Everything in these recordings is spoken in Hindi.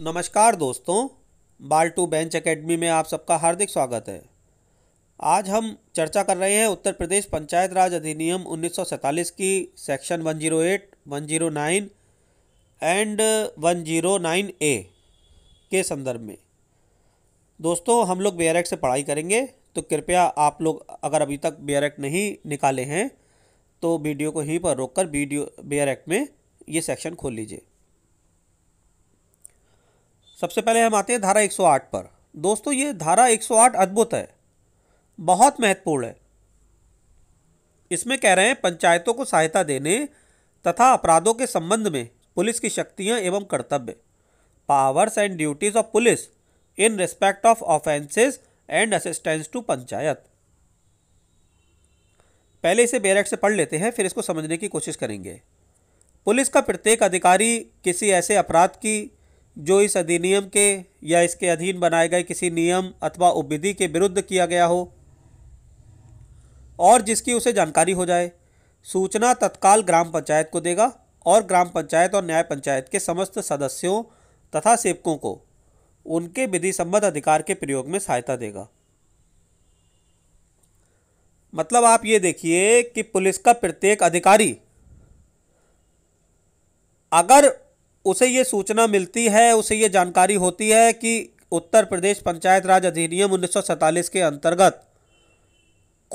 नमस्कार दोस्तों बाल्टू बेंच एकेडमी में आप सबका हार्दिक स्वागत है आज हम चर्चा कर रहे हैं उत्तर प्रदेश पंचायत राज अधिनियम 1947 की सेक्शन 108, 109 एंड 109 ए के संदर्भ में दोस्तों हम लोग बी एक्ट से पढ़ाई करेंगे तो कृपया आप लोग अगर अभी तक बी एक्ट नहीं निकाले हैं तो वीडियो को यहीं पर रोककर वीडियो बी एक्ट में ये सेक्शन खोल लीजिए सबसे पहले हम आते हैं धारा 108 पर दोस्तों ये धारा 108 अद्भुत है बहुत महत्वपूर्ण है इसमें कह रहे हैं पंचायतों को सहायता देने तथा अपराधों के संबंध में पुलिस की शक्तियां एवं कर्तव्य powers and duties of police in respect of offences and assistance to panchayat पहले इसे बेरैक से पढ़ लेते हैं फिर इसको समझने की कोशिश करेंगे पुलिस का प्रत्येक अधिकारी किसी ऐसे अपराध की जो इस अधिनियम के या इसके अधीन बनाए गए किसी नियम अथवा उपविधि के विरुद्ध किया गया हो और जिसकी उसे जानकारी हो जाए सूचना तत्काल ग्राम पंचायत को देगा और ग्राम पंचायत और न्याय पंचायत के समस्त सदस्यों तथा सेवकों को उनके विधि संबद्ध अधिकार के प्रयोग में सहायता देगा मतलब आप ये देखिए कि पुलिस का प्रत्येक अधिकारी अगर उसे ये सूचना मिलती है उसे ये जानकारी होती है कि उत्तर प्रदेश पंचायत राज अधिनियम उन्नीस के अंतर्गत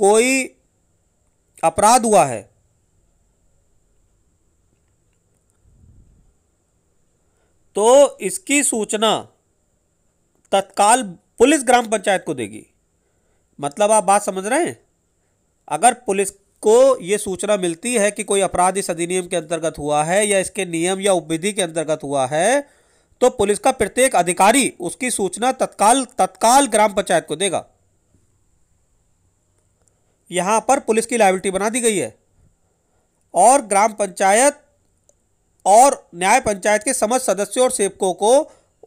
कोई अपराध हुआ है तो इसकी सूचना तत्काल पुलिस ग्राम पंचायत को देगी मतलब आप बात समझ रहे हैं अगर पुलिस को ये सूचना मिलती है कि कोई अपराध इस अधिनियम के अंतर्गत हुआ है या इसके नियम या उपविधि के अंतर्गत हुआ है तो पुलिस का प्रत्येक अधिकारी उसकी सूचना तत्काल तत्काल ग्राम पंचायत को देगा यहां पर पुलिस की लाइबिलिटी बना दी गई है और ग्राम पंचायत और न्याय पंचायत के समस्त सदस्यों और सेवकों को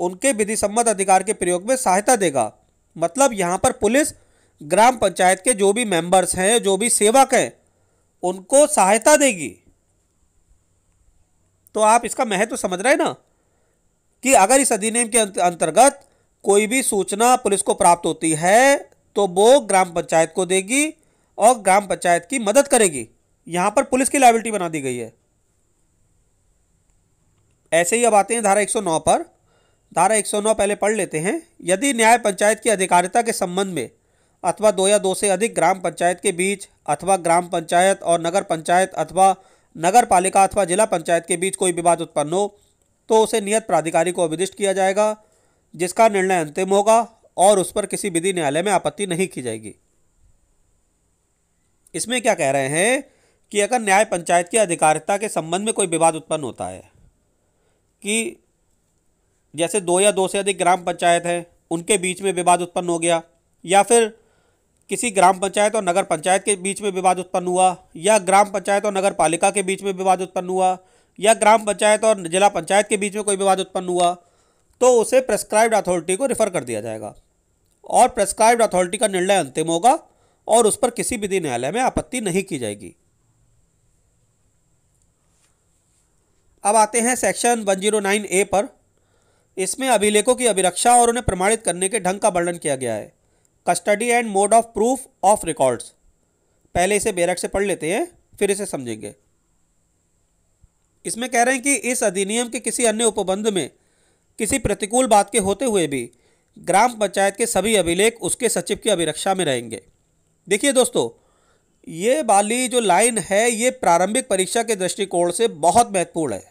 उनके विधि सम्मत अधिकार के प्रयोग में सहायता देगा मतलब यहाँ पर पुलिस ग्राम पंचायत के जो भी मेंबर्स हैं जो भी सेवक हैं उनको सहायता देगी तो आप इसका महत्व तो समझ रहे हैं ना कि अगर इस अधिनियम के अंतर्गत कोई भी सूचना पुलिस को प्राप्त होती है तो वो ग्राम पंचायत को देगी और ग्राम पंचायत की मदद करेगी यहां पर पुलिस की लाइबिलिटी बना दी गई है ऐसे ही अब आते हैं धारा 109 पर धारा 109 पहले पढ़ लेते हैं यदि न्याय पंचायत की अधिकारिता के संबंध में अथवा दो या दो से अधिक ग्राम पंचायत के बीच अथवा ग्राम पंचायत और नगर पंचायत अथवा नगर पालिका अथवा जिला पंचायत के बीच कोई विवाद उत्पन्न हो तो उसे नियत प्राधिकारी को अभिदिष्ट किया जाएगा जिसका निर्णय अंतिम होगा और उस पर किसी विधि न्यायालय में आपत्ति नहीं की जाएगी इसमें क्या कह रहे हैं कि अगर न्याय पंचायत की अधिकारिता के संबंध में कोई विवाद उत्पन्न होता है कि जैसे दो या दो से अधिक ग्राम पंचायत हैं उनके बीच में विवाद उत्पन्न हो गया या फिर किसी ग्राम पंचायत और नगर पंचायत के बीच में विवाद उत्पन्न हुआ या ग्राम पंचायत और नगर पालिका के बीच में विवाद उत्पन्न हुआ या ग्राम पंचायत और जिला पंचायत के बीच में कोई विवाद उत्पन्न हुआ तो उसे प्रेस्क्राइब्ड अथॉरिटी को रेफर कर दिया जाएगा और प्रेस्क्राइब्ड अथॉरिटी का निर्णय अंतिम होगा और उस पर किसी विधि न्यायालय में आपत्ति नहीं की जाएगी अब आते हैं सेक्शन 109 ए पर इसमें अभिलेखों की अभिरक्षा और उन्हें प्रमाणित करने के ढंग का वर्णन किया गया है custody and mode of proof of records पहले इसे बेरक से पढ़ लेते हैं फिर इसे समझेंगे इसमें कह रहे हैं कि इस अधिनियम के किसी अन्य उपबंध में किसी प्रतिकूल बात के होते हुए भी ग्राम पंचायत के सभी अभिलेख उसके सचिव की अभिरक्षा में रहेंगे देखिए दोस्तों ये वाली जो लाइन है ये प्रारंभिक परीक्षा के दृष्टिकोण से बहुत महत्वपूर्ण है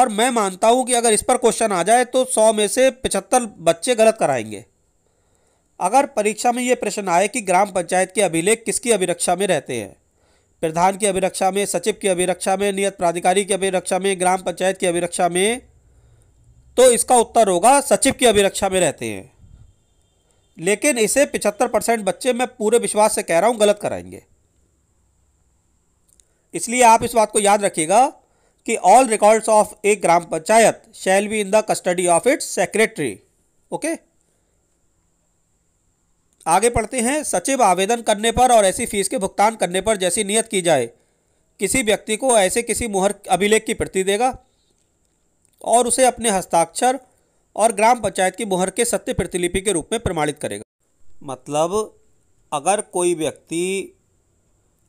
और मैं मानता हूँ कि अगर इस पर क्वेश्चन आ जाए तो सौ में से पचहत्तर बच्चे गलत कराएंगे अगर परीक्षा में ये प्रश्न आए कि ग्राम पंचायत के अभिलेख किसकी अभिरक्षा में रहते हैं प्रधान की अभिरक्षा में सचिव की अभिरक्षा में नियत प्राधिकारी की अभिरक्षा में ग्राम पंचायत की अभिरक्षा में तो इसका उत्तर होगा सचिव की अभिरक्षा में रहते हैं लेकिन इसे 75 परसेंट बच्चे मैं पूरे विश्वास से कह रहा हूं गलत कराएंगे इसलिए आप इस बात को याद रखिएगा कि all records of a gram panchayat shall be in the custody of its secretary okay आगे पढ़ते हैं सचिव आवेदन करने पर और ऐसी फीस के भुगतान करने पर जैसी नियत की जाए किसी व्यक्ति को ऐसे किसी मुहर अभिलेख की प्रति देगा और उसे अपने हस्ताक्षर और ग्राम पंचायत की मुहर के सत्य प्रतिलिपि के रूप में प्रमाणित करेगा मतलब अगर कोई व्यक्ति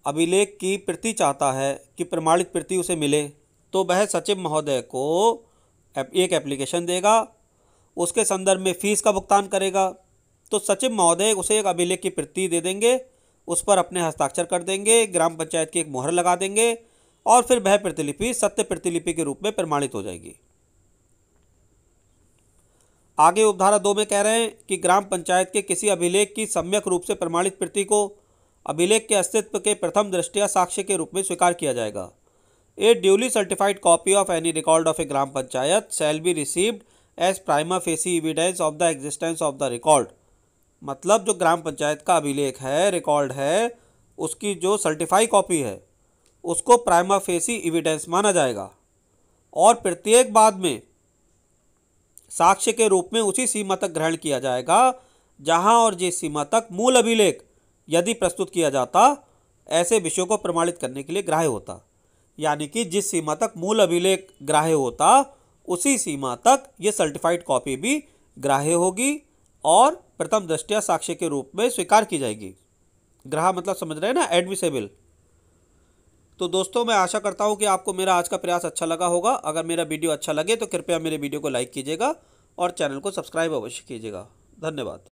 अभिलेख की प्रति चाहता है कि प्रमाणित प्रति उसे मिले तो वह सचिव महोदय को एक एप्लीकेशन देगा उसके संदर्भ में फीस का भुगतान करेगा तो सचिव महोदय उसे एक अभिलेख की प्रति दे देंगे उस पर अपने हस्ताक्षर कर देंगे ग्राम पंचायत की एक मोहर लगा देंगे और फिर वह प्रतिलिपि सत्य प्रतिलिपि के रूप में प्रमाणित हो जाएगी आगे उपधारा दो में कह रहे हैं कि ग्राम पंचायत के किसी अभिलेख की सम्यक रूप से प्रमाणित प्रति को अभिलेख के अस्तित्व के प्रथम दृष्टिया साक्ष्य के रूप में स्वीकार किया जाएगा a duly certified copy of any record of a gram panchayat shall be received as prima facie evidence of the existence of the record मतलब जो ग्राम पंचायत का अभिलेख है रिकॉर्ड है उसकी जो सर्टिफाई कॉपी है उसको प्राइमा फेसी एविडेंस माना जाएगा और प्रत्येक बाद में साक्ष्य के रूप में उसी सीमा तक ग्रहण किया जाएगा जहां और जिस सीमा तक मूल अभिलेख यदि प्रस्तुत किया जाता ऐसे विषयों को प्रमाणित करने के लिए ग्राह्य होता यानी कि जिस सीमा तक मूल अभिलेख ग्राह्य होता उसी सीमा तक ये सर्टिफाइड कॉपी भी ग्राह्य होगी और प्रथम दृष्टिया साक्ष्य के रूप में स्वीकार की जाएगी ग्रह मतलब समझ रहे हैं ना एडमिसेबल तो दोस्तों मैं आशा करता हूँ कि आपको मेरा आज का प्रयास अच्छा लगा होगा अगर मेरा वीडियो अच्छा लगे तो कृपया मेरे वीडियो को लाइक कीजिएगा और चैनल को सब्सक्राइब अवश्य कीजिएगा धन्यवाद